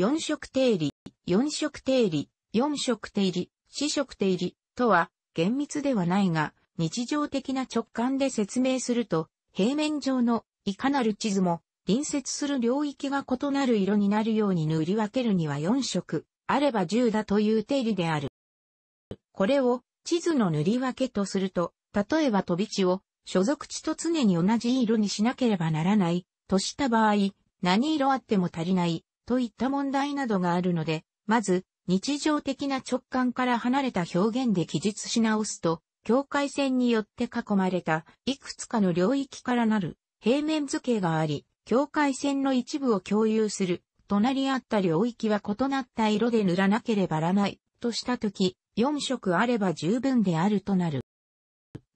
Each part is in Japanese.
四色定理、四色定理、四色定理、四色定理とは厳密ではないが、日常的な直感で説明すると、平面上のいかなる地図も隣接する領域が異なる色になるように塗り分けるには4色、あれば10だという定理である。これを地図の塗り分けとすると、例えば飛び地を所属地と常に同じ色にしなければならないとした場合、何色あっても足りないといった問題などがあるので、まず、日常的な直感から離れた表現で記述し直すと、境界線によって囲まれた、いくつかの領域からなる、平面図形があり、境界線の一部を共有する、隣り合った領域は異なった色で塗らなければならない、としたとき、4色あれば十分であるとなる。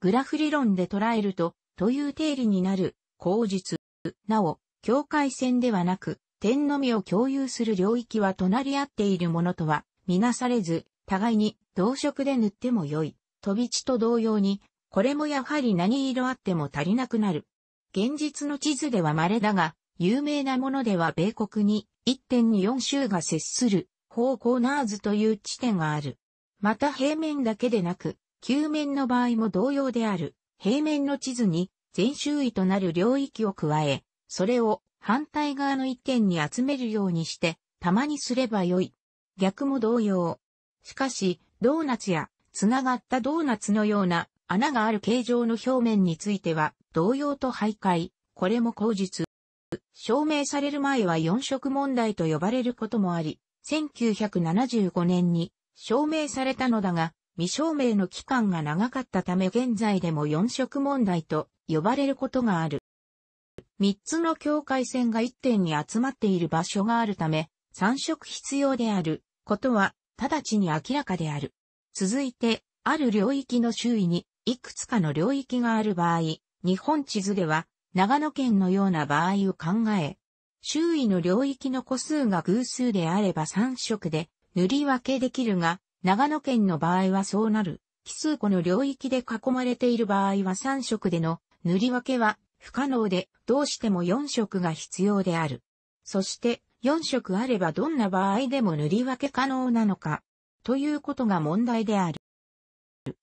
グラフ理論で捉えると、という定理になる、口実。なお、境界線ではなく、点のみを共有する領域は隣り合っているものとは、みなされず、互いに同色で塗っても良い。飛び地と同様に、これもやはり何色あっても足りなくなる。現実の地図では稀だが、有名なものでは米国に1.24州が接する、方コーナーズという地点がある。また平面だけでなく、球面の場合も同様である。平面の地図に全周囲となる領域を加え、それを反対側の一点に集めるようにして、たまにすればよい。逆も同様。しかし、ドーナツや、つながったドーナツのような穴がある形状の表面については、同様と徘徊、これも口実。証明される前は四色問題と呼ばれることもあり、1975年に証明されたのだが、未証明の期間が長かったため現在でも四色問題と呼ばれることがある。3つの境界線が1点に集まっている場所があるため、3色必要であることは、直ちに明らかである。続いて、ある領域の周囲に、いくつかの領域がある場合、日本地図では、長野県のような場合を考え、周囲の領域の個数が偶数であれば3色で塗り分けできるが、長野県の場合はそうなる。奇数個の領域で囲まれている場合は3色での塗り分けは不可能で、どうしても4色が必要である。そして、4色あればどんな場合でも塗り分け可能なのか、ということが問題である。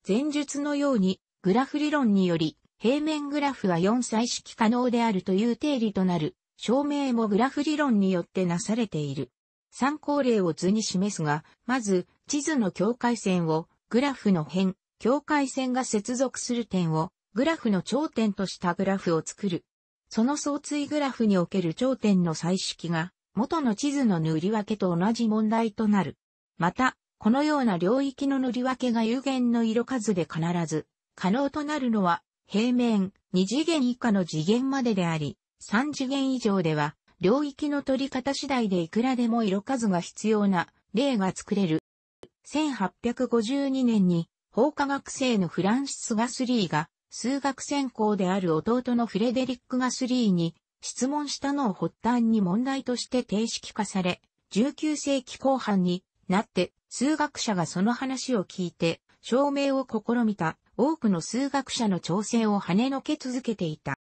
前述のように、グラフ理論により、平面グラフは4歳式可能であるという定理となる、証明もグラフ理論によってなされている。参考例を図に示すが、まず、地図の境界線を、グラフの辺、境界線が接続する点を、グラフの頂点としたグラフを作る。その相対グラフにおける頂点の彩式が、元の地図の塗り分けと同じ問題となる。また、このような領域の塗り分けが有限の色数で必ず、可能となるのは、平面、2次元以下の次元までであり、3次元以上では、領域の取り方次第でいくらでも色数が必要な例が作れる。1852年に、法科学生のフランシス・ガスリーが、数学専攻である弟のフレデリック・ガスリーに質問したのを発端に問題として定式化され、19世紀後半になって数学者がその話を聞いて証明を試みた多くの数学者の挑戦を跳ねのけ続けていた。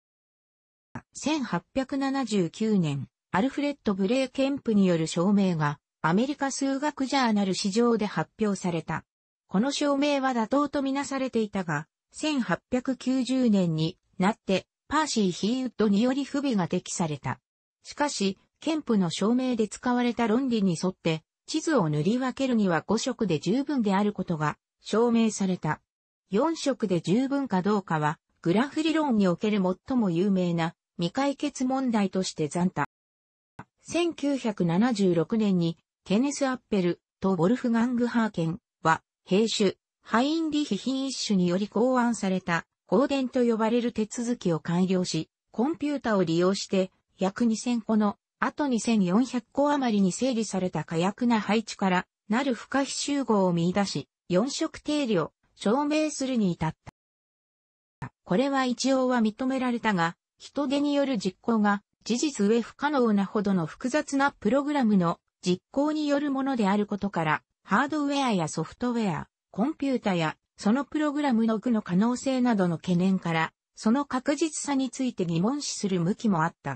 1879年、アルフレッド・ブレーケンプによる証明がアメリカ数学ジャーナル史上で発表された。この証明は妥当とみなされていたが、1890年になって、パーシー・ヒーウッドにより不備が適された。しかし、憲法の証明で使われた論理に沿って、地図を塗り分けるには5色で十分であることが証明された。4色で十分かどうかは、グラフ理論における最も有名な未解決問題として残った。1976年にケネス・アッペルとウォルフガング・ハーケンは、兵種、ハインリヒ・品一種により考案された、放電と呼ばれる手続きを完了し、コンピュータを利用して、約2000個の、あと2400個余りに整理された火薬な配置から、なる不可避集合を見出し、四色定理を証明するに至った。これは一応は認められたが、人手による実行が事実上不可能なほどの複雑なプログラムの実行によるものであることから、ハードウェアやソフトウェア、コンピュータやそのプログラムの具の可能性などの懸念から、その確実さについて疑問視する向きもあった。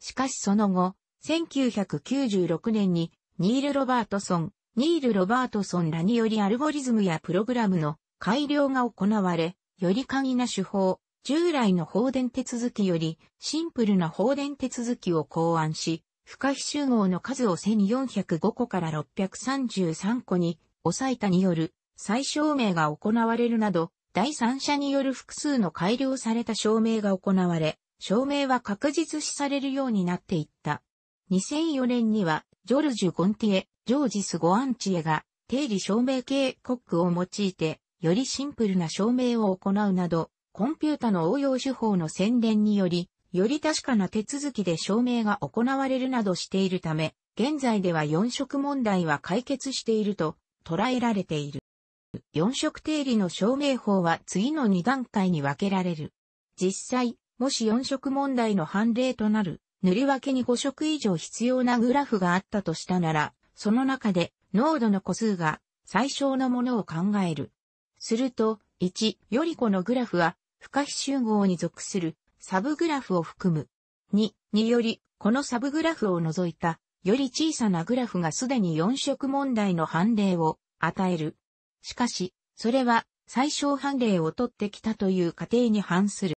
しかしその後、1996年にニール・ロバートソン、ニール・ロバートソンらによりアルゴリズムやプログラムの改良が行われ、より簡易な手法、従来の放電手続きよりシンプルな放電手続きを考案し、不可非集合の数を1405個から633個におえ多による再証明が行われるなど、第三者による複数の改良された証明が行われ、証明は確実視されるようになっていった。2004年には、ジョルジュ・ゴンティエ、ジョージス・ゴアンチエが、定理証明系コックを用いて、よりシンプルな証明を行うなど、コンピュータの応用手法の宣伝により、より確かな手続きで証明が行われるなどしているため、現在では4色問題は解決していると捉えられている。4色定理の証明法は次の2段階に分けられる。実際、もし4色問題の判例となる、塗り分けに5色以上必要なグラフがあったとしたなら、その中で濃度の個数が最小のものを考える。すると、1、よりこのグラフは、不可避集合に属するサブグラフを含む。2、により、このサブグラフを除いたより小さなグラフがすでに4色問題の判例を与える。しかし、それは最小判例を取ってきたという過程に反する。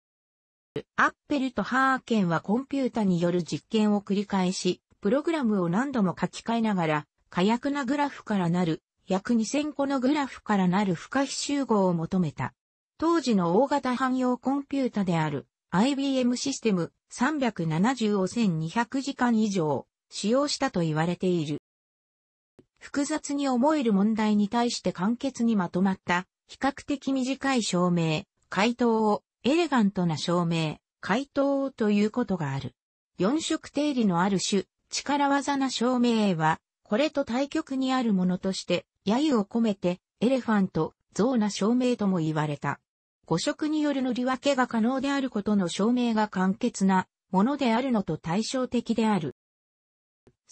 アッペルとハーケンはコンピュータによる実験を繰り返し、プログラムを何度も書き換えながら、可逆なグラフからなる、約2000個のグラフからなる不可非集合を求めた。当時の大型汎用コンピュータである IBM システム370を1200時間以上、使用したと言われている。複雑に思える問題に対して簡潔にまとまった、比較的短い証明、回答を、エレガントな証明、回答をということがある。四色定理のある種、力技な証明は、これと対極にあるものとして、揶揄を込めて、エレファント、象な証明とも言われた。五色による乗り分けが可能であることの証明が簡潔なものであるのと対照的である。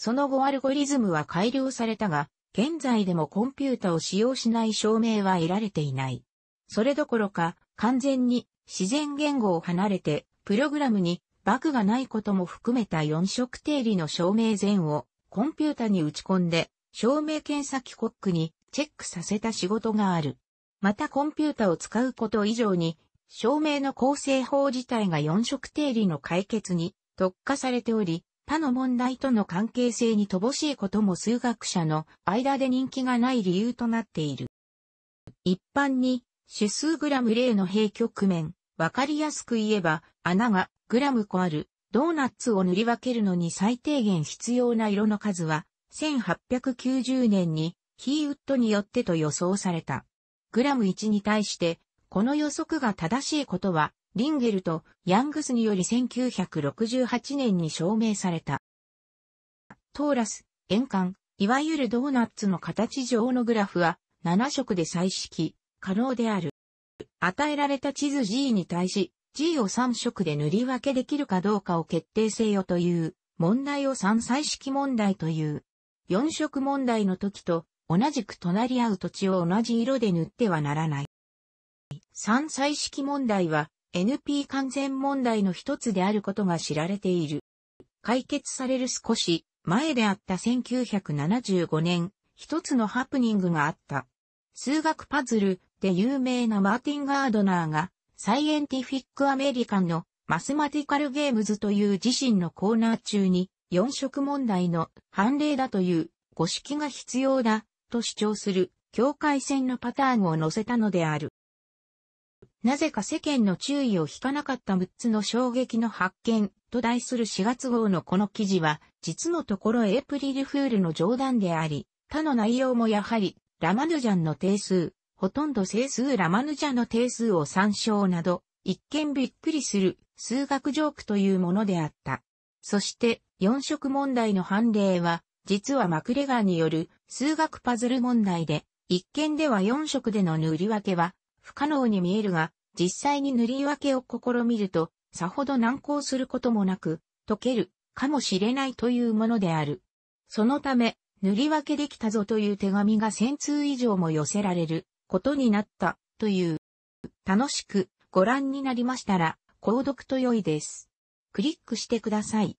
その後アルゴリズムは改良されたが、現在でもコンピュータを使用しない証明は得られていない。それどころか、完全に自然言語を離れて、プログラムにバグがないことも含めた4色定理の証明前をコンピュータに打ち込んで、証明検査機コックにチェックさせた仕事がある。またコンピュータを使うこと以上に、証明の構成法自体が4色定理の解決に特化されており、他の問題との関係性に乏しいことも数学者の間で人気がない理由となっている。一般に、指数グラム例の平局面、わかりやすく言えば、穴がグラム個ある、ドーナツを塗り分けるのに最低限必要な色の数は、1890年にヒーウッドによってと予想された。グラム1に対して、この予測が正しいことはリンゲルとヤングスにより1968年に証明された。トーラス、円環、いわゆるドーナッツの形状のグラフは7色で彩色可能である。与えられた地図 G に対し G を3色で塗り分けできるかどうかを決定せよという問題を3彩色問題という。4色問題の時と同じく隣り合う土地を同じ色で塗ってはならない。3彩色問題は NP 完全問題の一つであることが知られている。解決される少し前であった1975年、一つのハプニングがあった。数学パズルで有名なマーティン・ガードナーが、サイエンティフィック・アメリカンのマスマティカル・ゲームズという自身のコーナー中に、四色問題の判例だという五式が必要だと主張する境界線のパターンを載せたのである。なぜか世間の注意を引かなかった6つの衝撃の発見と題する4月号のこの記事は、実のところエプリルフールの冗談であり、他の内容もやはり、ラマヌジャンの定数、ほとんど整数ラマヌジャンの定数を参照など、一見びっくりする数学ジョークというものであった。そして、四色問題の判例は、実はマクレガーによる数学パズル問題で、一見では四色での塗り分けは、不可能に見えるが、実際に塗り分けを試みると、さほど難航することもなく、溶けるかもしれないというものである。そのため、塗り分けできたぞという手紙が1000通以上も寄せられることになったという。楽しくご覧になりましたら、購読と良いです。クリックしてください。